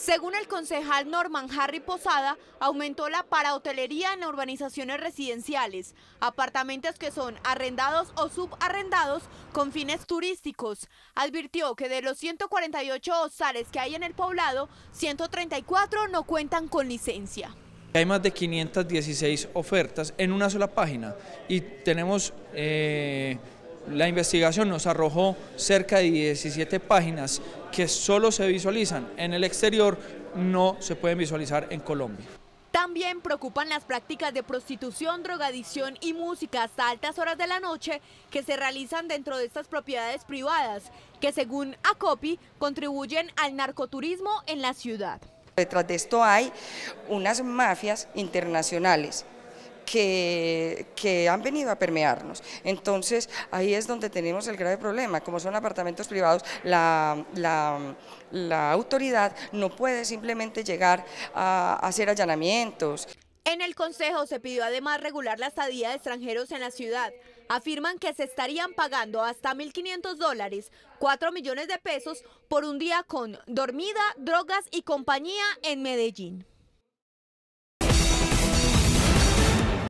Según el concejal Norman Harry Posada, aumentó la parahotelería en urbanizaciones residenciales, apartamentos que son arrendados o subarrendados con fines turísticos. Advirtió que de los 148 hostales que hay en el poblado, 134 no cuentan con licencia. Hay más de 516 ofertas en una sola página y tenemos... Eh, la investigación nos arrojó cerca de 17 páginas que solo se visualizan en el exterior, no se pueden visualizar en Colombia. También preocupan las prácticas de prostitución, drogadicción y música hasta altas horas de la noche que se realizan dentro de estas propiedades privadas, que según ACOPI contribuyen al narcoturismo en la ciudad. Detrás de esto hay unas mafias internacionales que, han venido a permearnos. Entonces, ahí es donde tenemos el grave problema. Como son apartamentos privados, la, autoridad no puede simplemente llegar a, a hacer allanamientos. En el Consejo se pidió además regular la estadía de extranjeros en la ciudad. Afirman que se estarían pagando hasta 1.500 dólares, 4 millones de pesos, por un día con dormida, drogas y compañía en Medellín.